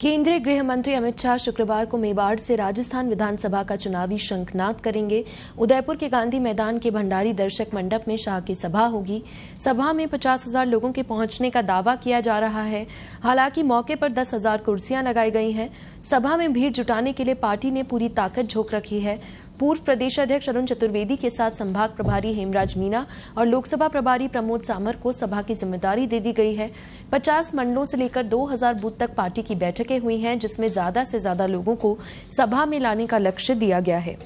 केंद्रीय गृह मंत्री अमित शाह शुक्रवार को मेवाड़ से राजस्थान विधानसभा का चुनावी शंखनाद करेंगे उदयपुर के गांधी मैदान के भंडारी दर्शक मंडप में शाह की सभा होगी सभा में पचास हजार लोगों के पहुंचने का दावा किया जा रहा है हालांकि मौके पर दस हजार कुर्सियां लगाई गई हैं सभा में भीड़ जुटाने के लिए पार्टी ने पूरी ताकत झोंक रखी है पूर्व प्रदेश अध्यक्ष अरुण चतुर्वेदी के साथ संभाग प्रभारी हेमराज मीना और लोकसभा प्रभारी प्रमोद सामर को सभा की जिम्मेदारी दे दी गई है पचास मंडलों से लेकर 2000 बूथ तक पार्टी की बैठकें हुई हैं जिसमें ज्यादा से ज्यादा लोगों को सभा में लाने का लक्ष्य दिया गया है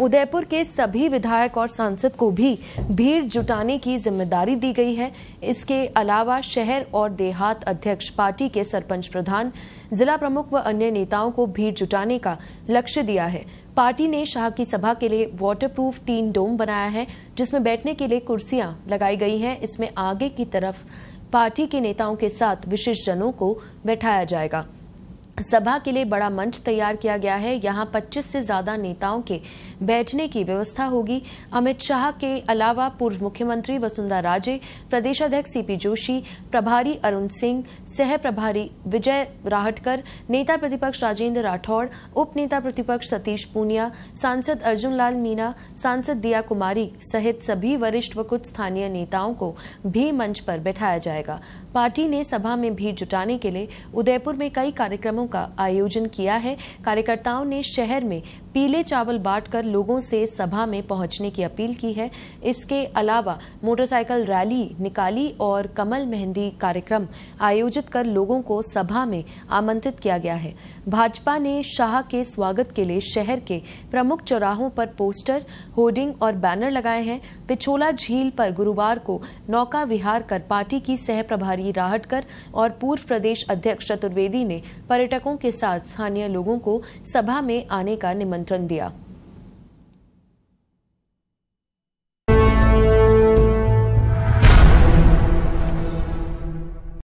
उदयपुर के सभी विधायक और सांसद को भी भीड़ जुटाने की जिम्मेदारी दी गई है इसके अलावा शहर और देहात अध्यक्ष पार्टी के सरपंच प्रधान जिला प्रमुख व अन्य नेताओं को भीड़ जुटाने का लक्ष्य दिया है पार्टी ने शाह की सभा के लिए वाटरप्रूफ तीन डोम बनाया है जिसमें बैठने के लिए कुर्सियां लगाई गई हैं इसमें आगे की तरफ पार्टी के नेताओं के साथ विशेषजनों को बैठाया जाएगा सभा के लिए बड़ा मंच तैयार किया गया है यहां 25 से ज्यादा नेताओं के बैठने की व्यवस्था होगी अमित शाह के अलावा पूर्व मुख्यमंत्री वसुंधरा राजे प्रदेश अध्यक्ष सीपी जोशी प्रभारी अरुण सिंह सह प्रभारी विजय राहटकर नेता प्रतिपक्ष राजेंद्र राठौड़ उपनेता प्रतिपक्ष सतीश पूनिया सांसद अर्जुन लाल मीना सांसद दिया कुमारी सहित सभी वरिष्ठ व कुछ स्थानीय नेताओं को भी मंच पर बैठाया जाएगा पार्टी ने सभा में भीड़ जुटाने के लिए उदयपुर में कई कार्यक्रमों का आयोजन किया है कार्यकर्ताओं ने शहर में पीले चावल बांटकर लोगों से सभा में पहुंचने की अपील की है इसके अलावा मोटरसाइकिल रैली निकाली और कमल मेहंदी कार्यक्रम आयोजित कर लोगों को सभा में आमंत्रित किया गया है भाजपा ने शाह के स्वागत के लिए शहर के प्रमुख चौराहों पर पोस्टर होर्डिंग और बैनर लगाए हैं पिछोला झील पर गुरुवार को नौका विहार कर पार्टी की सह प्रभारी राहटकर और पूर्व प्रदेश अध्यक्ष चतुर्वेदी ने पर्यटकों के साथ स्थानीय लोगों को सभा में आने का निमंत्रण आमंत्रण दिया